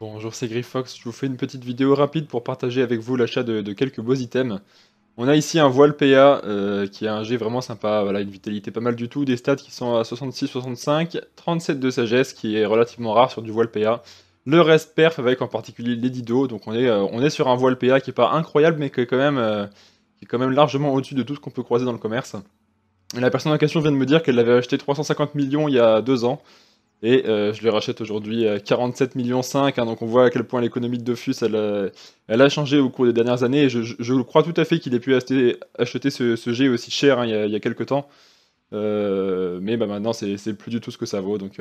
Bonjour, c'est Griffox. Je vous fais une petite vidéo rapide pour partager avec vous l'achat de, quelques beaux items. On a ici un voile PA euh, qui a un jet vraiment sympa, voilà, une vitalité pas mal du tout, des stats qui sont à 66-65, 37 de sagesse qui est relativement rare sur du voile PA. Le reste perf avec en particulier les Dido, donc on est, euh, on est sur un voile PA qui est pas incroyable mais qui est quand même, euh, est quand même largement au-dessus de tout ce qu'on peut croiser dans le commerce. la personne en question vient de me dire qu'elle l'avait acheté 350 millions il y a deux ans. Et euh, je les rachète aujourd'hui 47,5 millions hein, donc on voit à quel point l'économie de Dofus, elle, euh, a, changé au cours des dernières années. je, crois tout à fait qu'il ait pu acheter, acheter ce, ce, jet aussi cher hein, il, y a, quelques temps. Euh, mais bah, maintenant, c'est plus du tout ce que ça vaut. Donc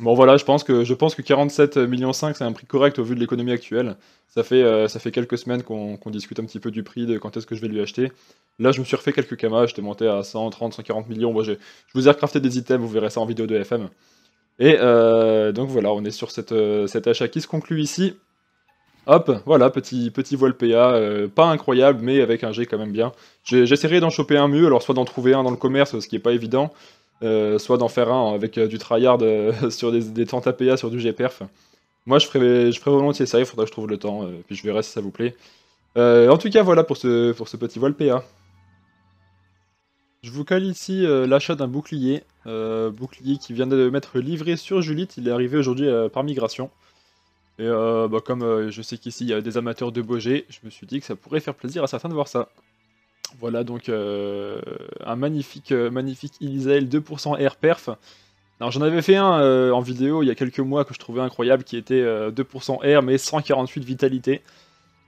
bon voilà, je pense que, je 47 millions c'est un prix correct au vu de l'économie actuelle. Ça fait, ça fait quelques semaines qu'on discute un petit peu du prix, de quand est-ce que je vais lui acheter. Là, je me suis refait quelques je j'étais monté à 130, 140 millions. Moi, je, je vous ai recrafté des items, vous verrez ça en vidéo de FM. Et euh, donc voilà, on est sur cette, euh, cet achat qui se conclut ici. Hop, voilà, petit, petit voile PA, euh, pas incroyable, mais avec un G quand même bien. J'essaierai d'en choper un mieux, alors soit d'en trouver un dans le commerce, ce qui est pas évident, soit d'en faire un avec du tryhard sur des, des tentes PA sur du GPerf. Moi, je ferai, je volontiers ça, il faudra que je trouve le temps, puis je verrai si ça vous plaît. en tout cas, voilà pour ce, pour ce petit voile PA. Je vous cale ici euh, l'achat d'un bouclier. Euh, bouclier qui vient de m'être livré sur Julite. Il est arrivé aujourd'hui euh, par migration. Et bah, comme je sais qu'ici il y a des amateurs de Bogé, je me suis dit que ça pourrait faire plaisir à certains de voir ça. Voilà donc un magnifique, magnifique Ilisael 2% R perf. Alors j'en avais fait un en vidéo il y a quelques mois que je trouvais incroyable qui était 2% R mais 148 vitalité.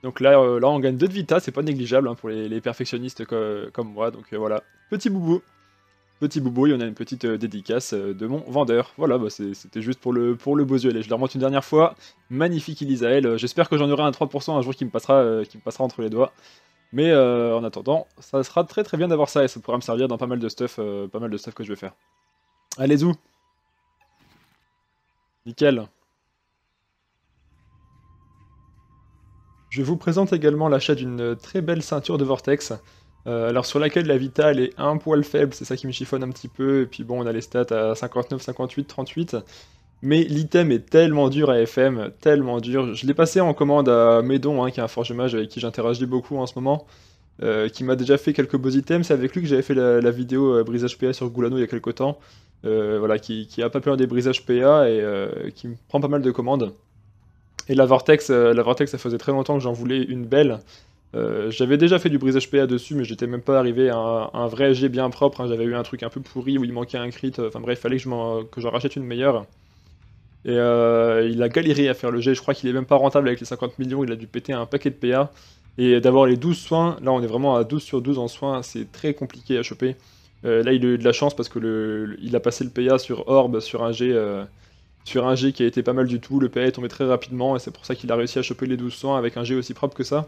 Donc là, là on gagne 2 de vita, c'est pas négligeable hein, pour les, perfectionnistes comme, comme moi. Donc voilà, Petit boubou. Petit boubou, il y en a une petite euh, dédicace euh, de mon vendeur. Voilà, bah, c'était juste pour le, pour le beau yeux. Allez, je le remonte une dernière fois. Magnifique Elisaël. Euh, j'espère que j'en aurai un 3% un jour qui me passera, qui passera entre les doigts. Mais en attendant, ça sera très très bien d'avoir ça et ça pourra me servir dans pas mal de stuff, pas mal de stuff que je vais faire. Allez vous. Nickel. Je vous présente également l'achat d'une très belle ceinture de Vortex. Euh, alors sur laquelle la Vita elle est un poil faible, c'est ça qui me chiffonne un petit peu, et puis bon on a les stats à 59, 58, 38, mais l'item est tellement dur à FM, tellement dur, je l'ai passé en commande à Medon, hein, qui est un forge avec qui j'interagis beaucoup en ce moment, euh, qui m'a déjà fait quelques beaux items, c'est avec lui que j'avais fait la, vidéo euh, brisage PA sur Goulano il y a quelques temps, voilà, qui, a pas peur des brisages PA et qui me prend pas mal de commandes. Et la Vortex, la Vortex ça faisait très longtemps que j'en voulais une belle, euh, j'avais déjà fait du brisage PA dessus, mais j'étais même pas arrivé à un, vrai jet bien propre. Hein. J'avais eu un truc un peu pourri où il manquait un crit. Euh, enfin bref, il fallait que j'en je rachète une meilleure. Et euh, il a galéré à faire le jet. Je crois qu'il est même pas rentable avec les 50 millions. Il a dû péter un paquet de PA. Et d'avoir les 12 soins, là on est vraiment à 12 sur 12 en soins. C'est très compliqué à choper. là, il a eu de la chance parce que il a passé le PA sur Orb, sur un G, sur un G qui a été pas mal du tout. Le PA est tombé très rapidement et c'est pour ça qu'il a réussi à choper les 12 soins avec un G aussi propre que ça.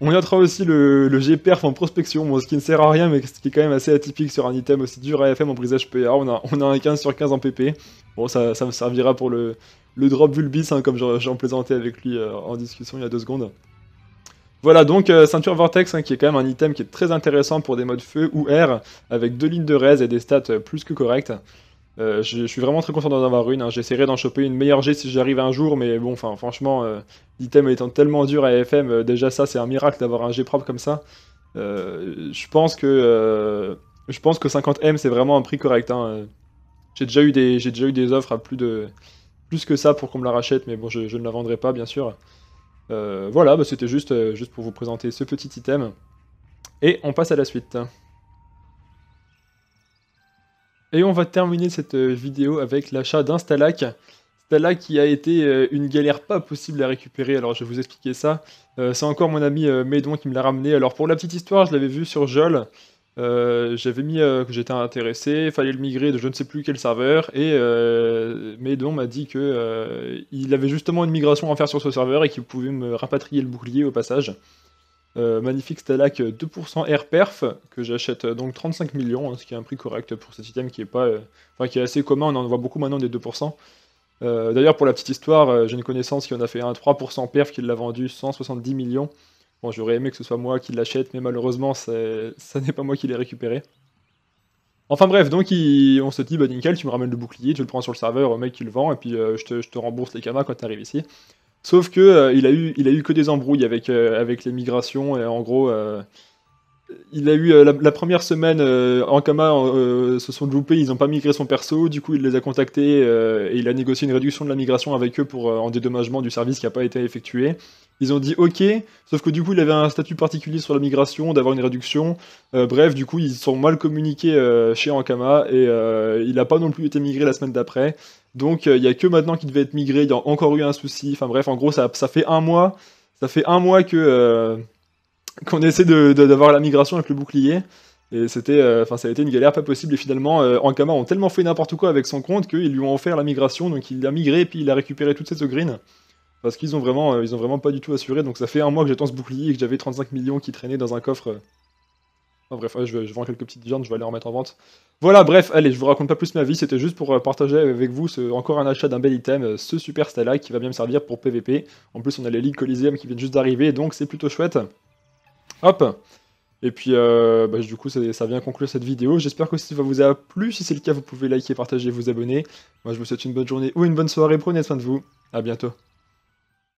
On y notera aussi le, G Perf en prospection, ce qui ne sert à rien, mais ce qui est quand même assez atypique sur un item aussi dur à FM en brisage PA. On a, on a un 15 sur 15 en PP. Bon, ça, ça me servira pour le, drop Vulbis, hein, comme j'en plaisantais avec lui euh, en discussion il y a deux secondes. Voilà donc euh, Ceinture Vortex hein, qui est quand même un item qui est très intéressant pour des modes feu ou air avec deux lignes de raise et des stats euh, plus que correctes. Euh, je, suis vraiment très content d'en avoir une. Hein. J'essaierai d'en choper une meilleure G si j'arrive un jour, mais bon, franchement, euh, l'item étant tellement dur à FM, euh, déjà ça, c'est un miracle d'avoir un G propre comme ça. je pense que je pense que 50M, c'est vraiment un prix correct. Hein. J'ai déjà eu des j'ai eu des offres à plus de plus que ça pour qu'on me la rachète, mais bon, je, ne la vendrai pas, bien sûr. voilà, bah, c'était juste pour vous présenter ce petit item. Et on passe à la suite. Et on va terminer cette euh, vidéo avec l'achat d'un stalak, stalak qui a été euh, une galère pas possible à récupérer, alors je vais vous expliquer ça. Euh, c'est encore mon ami Médon qui me l'a ramené. Alors pour la petite histoire, je l'avais vu sur Jol. j'avais mis que j'étais intéressé, fallait le migrer de je ne sais plus quel serveur, et euh, m'a dit que il avait justement une migration à faire sur ce serveur et qu'il pouvait me rapatrier le bouclier au passage. Euh, magnifique Stalac 2% air perf que j'achète euh, donc 35 millions, hein, ce qui est un prix correct pour cet item qui est pas, euh, qui est assez commun. On en voit beaucoup maintenant des 2%. D'ailleurs, pour la petite histoire, j'ai une connaissance qui en a fait un 3% perf qui l'a vendu 170 millions. Bon, j'aurais aimé que ce soit moi qui l'achète, mais malheureusement, ça n'est pas moi qui l'ai récupéré. Enfin bref, donc on se dit, bah nickel, tu me ramènes le bouclier, tu le prends sur le serveur, au mec il le vend, et puis je te, je, te, rembourse les camas quand tu arrives ici. Sauf que euh, il a eu, il a eu que des embrouilles avec euh, avec les migrations et en gros euh, il a eu euh, la, première semaine Ankama euh, euh, se sont loupés, ils n'ont pas migré son perso, du coup il les a contactés et il a négocié une réduction de la migration avec eux pour en dédommagement du service qui n'a pas été effectué. Ils ont dit ok, sauf que du coup il avait un statut particulier sur la migration, d'avoir une réduction. bref, du coup ils sont mal communiqués chez Ankama et il n'a pas non plus été migré la semaine d'après. Donc il n'y a que maintenant qu'il devait être migré, il y a encore eu un souci. Enfin bref, en gros ça fait un mois, ça fait un mois que qu'on essaie d'avoir de, la migration avec le bouclier. Et c'était, euh, enfin, ça a été une galère pas possible. Et finalement, Ankama euh, ont tellement fait n'importe quoi avec son compte qu'ils lui ont offert la migration. Donc il a migré et puis il a récupéré toutes ses green parce qu'ils ont vraiment, euh, ils ont vraiment pas du tout assuré. Donc ça fait un mois que j'attends ce bouclier et que j'avais 35 millions qui traînaient dans un coffre. bref, je, vends quelques petites viandes, je vais aller remettre en vente. Voilà, bref, allez, je vous raconte pas plus ma vie. C'était juste pour partager avec vous encore un achat d'un bel item, ce super Stella qui va bien me servir pour PVP. En plus, on a les ligues Coliseum qui viennent juste d'arriver, donc c'est plutôt chouette. Hop et puis, euh, bah, du coup, ça, vient conclure cette vidéo. J'espère que ça vous a plu. Si c'est le cas, vous pouvez liker, partager, vous abonner. Moi, je vous souhaite une bonne journée ou une bonne soirée. Prenez soin de vous. À bientôt.